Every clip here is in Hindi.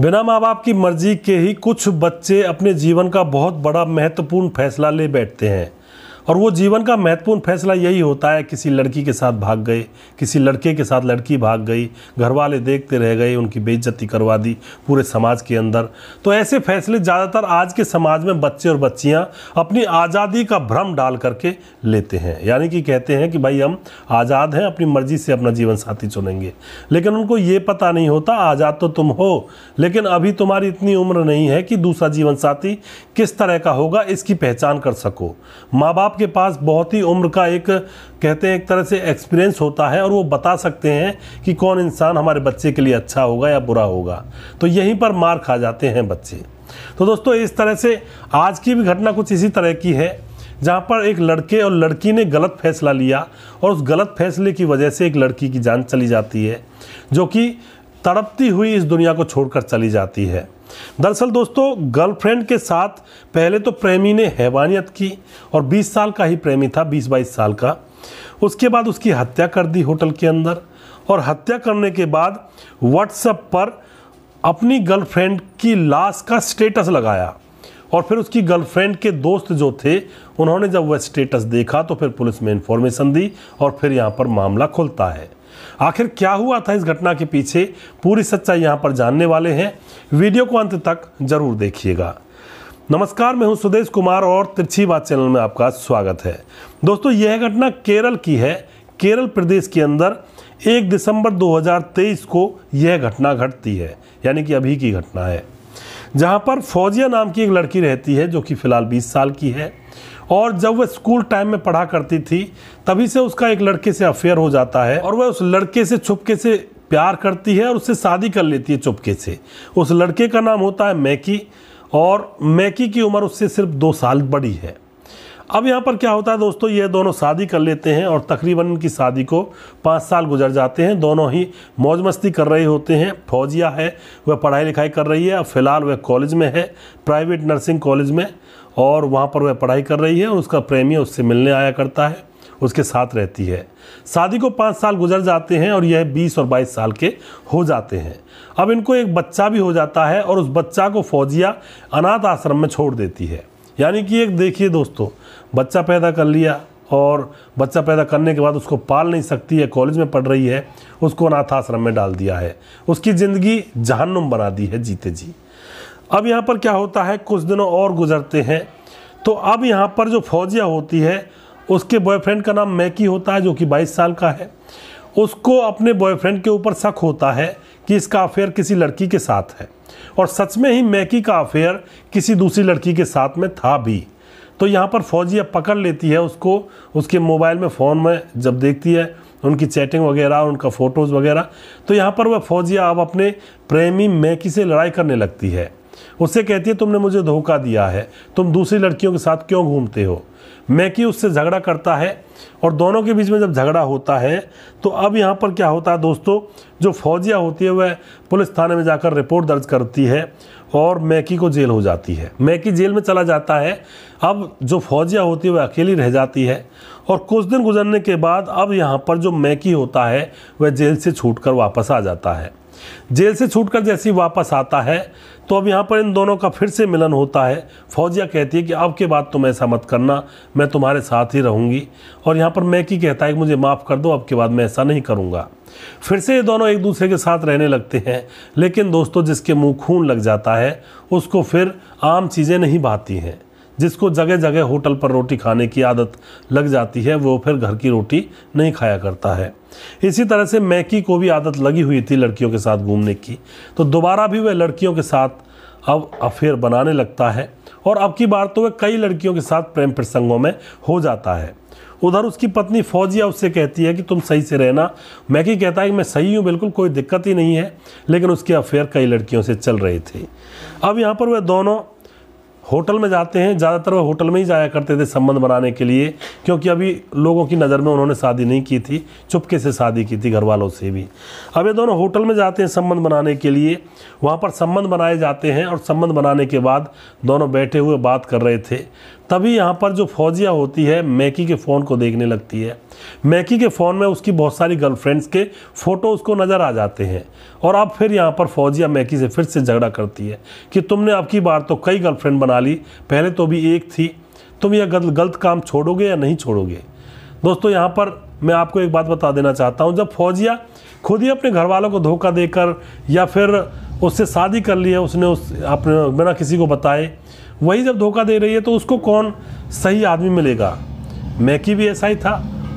बिना माँ बाप की मर्जी के ही कुछ बच्चे अपने जीवन का बहुत बड़ा महत्वपूर्ण फैसला ले बैठते हैं और वो जीवन का महत्वपूर्ण फैसला यही होता है किसी लड़की के साथ भाग गए किसी लड़के के साथ लड़की भाग गई घर वाले देखते रह गए उनकी बेइज्जती करवा दी पूरे समाज के अंदर तो ऐसे फैसले ज़्यादातर आज के समाज में बच्चे और बच्चियाँ अपनी आज़ादी का भ्रम डाल करके लेते हैं यानी कि कहते हैं कि भाई हम आज़ाद हैं अपनी मर्जी से अपना जीवन साथी चुनेंगे लेकिन उनको ये पता नहीं होता आज़ाद तो तुम हो लेकिन अभी तुम्हारी इतनी उम्र नहीं है कि दूसरा जीवन साथी किस तरह का होगा इसकी पहचान कर सको माँ बाप आपके पास बहुत ही उम्र का एक कहते हैं एक तरह से एक्सपीरियंस होता है और वो बता सकते हैं कि कौन इंसान हमारे बच्चे के लिए अच्छा होगा या बुरा होगा तो यहीं पर मार खा जाते हैं बच्चे तो दोस्तों इस तरह से आज की भी घटना कुछ इसी तरह की है जहाँ पर एक लड़के और लड़की ने गलत फैसला लिया और उस गलत फैसले की वजह से एक लड़की की जान चली जाती है जो कि तड़पती हुई इस दुनिया को छोड़कर चली जाती है दरअसल दोस्तों गर्लफ्रेंड के साथ पहले तो प्रेमी ने हैवानियत की और 20 साल का ही प्रेमी था 20-22 साल का उसके बाद उसकी हत्या कर दी होटल के अंदर और हत्या करने के बाद व्हाट्सएप पर अपनी गर्लफ्रेंड की लाश का स्टेटस लगाया और फिर उसकी गर्लफ्रेंड के दोस्त जो थे उन्होंने जब वह स्टेटस देखा तो फिर पुलिस में इन्फॉर्मेशन दी और फिर यहाँ पर मामला खुलता है आखिर क्या हुआ था इस घटना के पीछे पूरी सच्चाई यहाँ पर जानने वाले हैं वीडियो को अंत तक जरूर देखिएगा नमस्कार मैं हूं सुदेश कुमार और तिरछी बात चैनल में आपका स्वागत है दोस्तों यह घटना केरल की है केरल प्रदेश के अंदर 1 दिसंबर 2023 को यह घटना घटती है यानी कि अभी की घटना है जहां पर फौजिया नाम की एक लड़की रहती है जो कि फ़िलहाल 20 साल की है और जब वह स्कूल टाइम में पढ़ा करती थी तभी से उसका एक लड़के से अफेयर हो जाता है और वह उस लड़के से छुपके से प्यार करती है और उससे शादी कर लेती है चुपके से उस लड़के का नाम होता है मैकी और मैकी की उम्र उससे सिर्फ दो साल बड़ी है अब यहाँ पर क्या होता है दोस्तों ये दोनों शादी कर लेते हैं और तकरीबन की शादी को पाँच साल गुजर जाते हैं दोनों ही मौज मस्ती कर रहे होते हैं फौजिया है वह पढ़ाई लिखाई कर रही है और फिलहाल वह कॉलेज में है प्राइवेट नर्सिंग कॉलेज में और वहाँ पर वह पढ़ाई कर रही है और उसका प्रेमी उससे मिलने आया करता है उसके साथ रहती है शादी को पाँच साल गुजर जाते हैं और यह बीस और बाईस साल के हो जाते हैं अब इनको एक बच्चा भी हो जाता है और उस बच्चा को फौजिया अनाथ आश्रम में छोड़ देती है यानी कि एक देखिए दोस्तों बच्चा पैदा कर लिया और बच्चा पैदा करने के बाद उसको पाल नहीं सकती है कॉलेज में पढ़ रही है उसको अनाथ आश्रम में डाल दिया है उसकी ज़िंदगी जहन्नुम बना दी है जीते जी अब यहाँ पर क्या होता है कुछ दिनों और गुजरते हैं तो अब यहाँ पर जो फौजिया होती है उसके बॉयफ्रेंड का नाम मैकी होता है जो कि 22 साल का है उसको अपने बॉयफ्रेंड के ऊपर शक होता है कि इसका अफेयर किसी लड़की के साथ है और सच में ही मैकी का अफेयर किसी दूसरी लड़की के साथ में था भी तो यहाँ पर फौजिया पकड़ लेती है उसको उसके मोबाइल में फ़ोन में जब देखती है उनकी चैटिंग वगैरह उनका फ़ोटोज़ वगैरह तो यहाँ पर वह फौजिया अब अपने प्रेमी मैकी से लड़ाई करने लगती है उससे कहती है तुमने मुझे धोखा दिया है तुम दूसरी लड़कियों के साथ क्यों घूमते हो मैकी उससे झगड़ा करता है और दोनों के बीच में जब झगड़ा होता है तो अब यहाँ पर क्या होता है दोस्तों जो फौजिया होती है वह पुलिस थाने में जाकर रिपोर्ट दर्ज करती है और मैकी को जेल हो जाती है मैकी जेल में चला जाता है अब जो फौजिया होती है वह अकेली रह जाती है और कुछ दिन गुजरने के बाद अब यहाँ पर जो मैकी होता है वह जेल से छूट कर वापस आ जाता है जेल से छूटकर जैसे ही वापस आता है तो अब यहाँ पर इन दोनों का फिर से मिलन होता है फौजिया कहती है कि अब के बाद तुम ऐसा मत करना मैं तुम्हारे साथ ही रहूँगी और यहाँ पर मैकी कहता है कि मुझे माफ़ कर दो अब के बाद मैं ऐसा नहीं करूँगा फिर से ये दोनों एक दूसरे के साथ रहने लगते हैं लेकिन दोस्तों जिसके मुँह खून लग जाता है उसको फिर आम चीज़ें नहीं भाती हैं जिसको जगह जगह होटल पर रोटी खाने की आदत लग जाती है वो फिर घर की रोटी नहीं खाया करता है इसी तरह से मैकी को भी आदत लगी हुई थी लड़कियों के साथ घूमने की तो दोबारा भी वह लड़कियों के साथ अब अफेयर बनाने लगता है और अब की बार तो वह कई लड़कियों के साथ प्रेम प्रसंगों में हो जाता है उधर उसकी पत्नी फौजिया उससे कहती है कि तुम सही से रहना मैकी कहता है कि मैं सही हूँ बिल्कुल कोई दिक्कत ही नहीं है लेकिन उसके अफेयर कई लड़कियों से चल रहे थे अब यहाँ पर वह दोनों होटल में जाते हैं ज़्यादातर वो होटल में ही जाया करते थे संबंध बनाने के लिए क्योंकि अभी लोगों की नज़र में उन्होंने शादी नहीं की थी चुपके से शादी की थी घर वालों से भी अब ये दोनों होटल में जाते हैं संबंध बनाने के लिए वहाँ पर संबंध बनाए जाते हैं और संबंध बनाने के बाद दोनों बैठे हुए बात कर रहे थे तभी यहाँ पर जो फौजिया होती है मैकी के फ़ोन को देखने लगती है मैकी के फ़ोन में उसकी बहुत सारी गर्लफ्रेंड्स के फ़ोटो उसको नज़र आ जाते हैं और अब फिर यहाँ पर फौजिया मैकी से फिर से झगड़ा करती है कि तुमने अब की बार तो कई गर्लफ्रेंड बना ली पहले तो भी एक थी तुम यह गल, गलत काम छोड़ोगे या नहीं छोड़ोगे दोस्तों यहाँ पर मैं आपको एक बात बता देना चाहता हूँ जब फौजिया खुद ही अपने घर वालों को धोखा देकर या फिर उससे शादी कर ली है उसने उस अपने बिना किसी को बताए वही जब धोखा दे रही है तो उसको कौन सही आदमी मिलेगा मैकी भी ऐसा ही था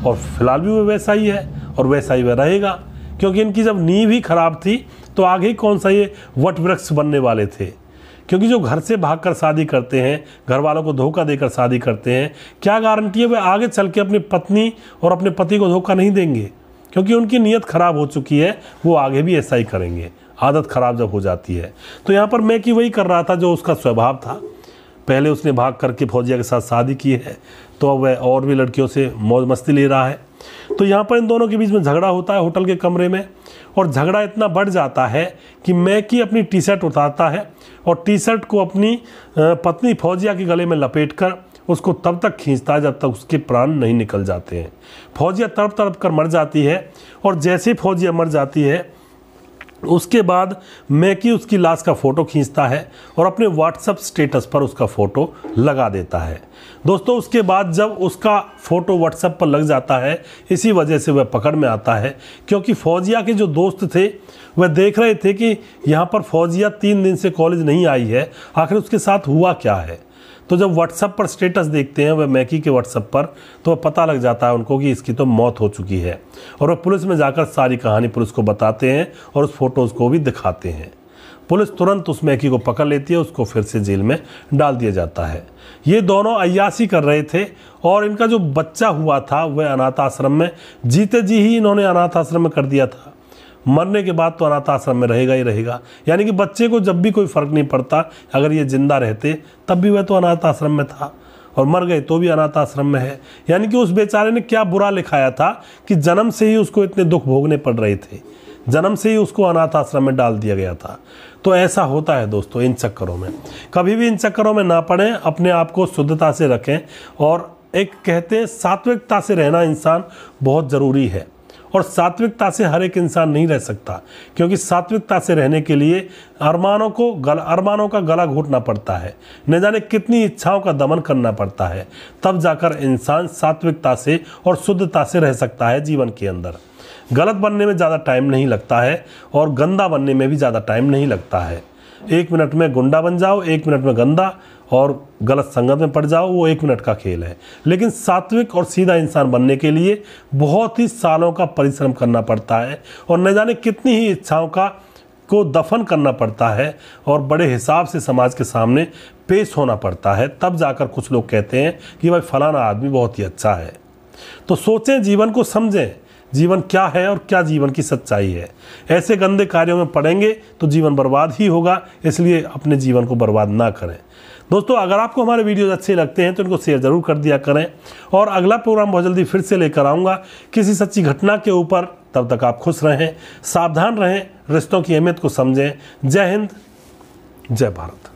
और फिलहाल भी वो वैसा ही है और वैसा ही वह रहेगा क्योंकि इनकी जब नींव ही खराब थी तो आगे कौन सा ये वट वृक्ष बनने वाले थे क्योंकि जो घर से भागकर शादी करते हैं घर वालों को धोखा देकर शादी करते हैं क्या गारंटी है वे आगे चल के अपनी पत्नी और अपने पति को धोखा नहीं देंगे क्योंकि उनकी नीयत खराब हो चुकी है वो आगे भी ऐसा ही करेंगे आदत खराब जब हो जाती है तो यहाँ पर मैं कि वही कर रहा था जो उसका स्वभाव था पहले उसने भाग करके फौजिया के साथ शादी की है तो अब वह और भी लड़कियों से मौज मस्ती ले रहा है तो यहाँ पर इन दोनों के बीच में झगड़ा होता है होटल के कमरे में और झगड़ा इतना बढ़ जाता है कि मैकी अपनी टी शर्ट उतारता है और टी शर्ट को अपनी पत्नी फौजिया के गले में लपेट कर उसको तब तक खींचता है जब तक उसके प्राण नहीं निकल जाते हैं फौजिया तड़प तड़प कर मर जाती है और जैसे फौजिया मर जाती है उसके बाद मैकी उसकी लाश का फ़ोटो खींचता है और अपने व्हाट्सअप स्टेटस पर उसका फ़ोटो लगा देता है दोस्तों उसके बाद जब उसका फ़ोटो व्हाट्सअप पर लग जाता है इसी वजह से वह पकड़ में आता है क्योंकि फौजिया के जो दोस्त थे वह देख रहे थे कि यहाँ पर फौजिया तीन दिन से कॉलेज नहीं आई है आखिर उसके साथ हुआ क्या है तो जब व्हाट्सअप पर स्टेटस देखते हैं वह मैकी के व्हाट्सअप पर तो वह पता लग जाता है उनको कि इसकी तो मौत हो चुकी है और वह पुलिस में जाकर सारी कहानी पुलिस को बताते हैं और उस फोटोज़ को भी दिखाते हैं पुलिस तुरंत उस मैकी को पकड़ लेती है उसको फिर से जेल में डाल दिया जाता है ये दोनों अयासी कर रहे थे और इनका जो बच्चा हुआ था वह अनाथ आश्रम में जीते जी ही इन्होंने अनाथ आश्रम में कर दिया था मरने के बाद तो अनाथ आश्रम में रहेगा ही रहेगा यानी कि बच्चे को जब भी कोई फ़र्क नहीं पड़ता अगर ये ज़िंदा रहते तब भी वह तो अनाथ आश्रम में था और मर गए तो भी अनाथ आश्रम में है यानी कि उस बेचारे ने क्या बुरा लिखाया था कि जन्म से ही उसको इतने दुख भोगने पड़ रहे थे जन्म से ही उसको अनाथ आश्रम में डाल दिया गया था तो ऐसा होता है दोस्तों इन चक्करों में कभी भी इन चक्करों में ना पड़ें अपने आप को शुद्धता से रखें और एक कहते हैं सात्विकता से रहना इंसान बहुत ज़रूरी है और सात्विकता से हर एक इंसान नहीं रह सकता क्योंकि सात्विकता से रहने के लिए अरमानों को गल अरमानों का गला घोटना पड़ता है न जाने कितनी इच्छाओं का दमन करना पड़ता है तब जाकर इंसान सात्विकता से और शुद्धता से रह सकता है जीवन के अंदर गलत बनने में ज़्यादा टाइम नहीं लगता है और गंदा बनने में भी ज़्यादा टाइम नहीं लगता है एक मिनट में गुंडा बन जाओ एक मिनट में गंदा और गलत संगत में पड़ जाओ वो एक मिनट का खेल है लेकिन सात्विक और सीधा इंसान बनने के लिए बहुत ही सालों का परिश्रम करना पड़ता है और न जाने कितनी ही इच्छाओं का को दफन करना पड़ता है और बड़े हिसाब से समाज के सामने पेश होना पड़ता है तब जाकर कुछ लोग कहते हैं कि भाई फलाना आदमी बहुत ही अच्छा है तो सोचें जीवन को समझें जीवन क्या है और क्या जीवन की सच्चाई है ऐसे गंदे कार्यों में पड़ेंगे तो जीवन बर्बाद ही होगा इसलिए अपने जीवन को बर्बाद ना करें दोस्तों अगर आपको हमारे वीडियोज़ अच्छे लगते हैं तो इनको शेयर ज़रूर कर दिया करें और अगला प्रोग्राम बहुत जल्दी फिर से लेकर आऊँगा किसी सच्ची घटना के ऊपर तब तक आप खुश रहें सावधान रहें रिश्तों की अहमियत को समझें जय हिंद जय भारत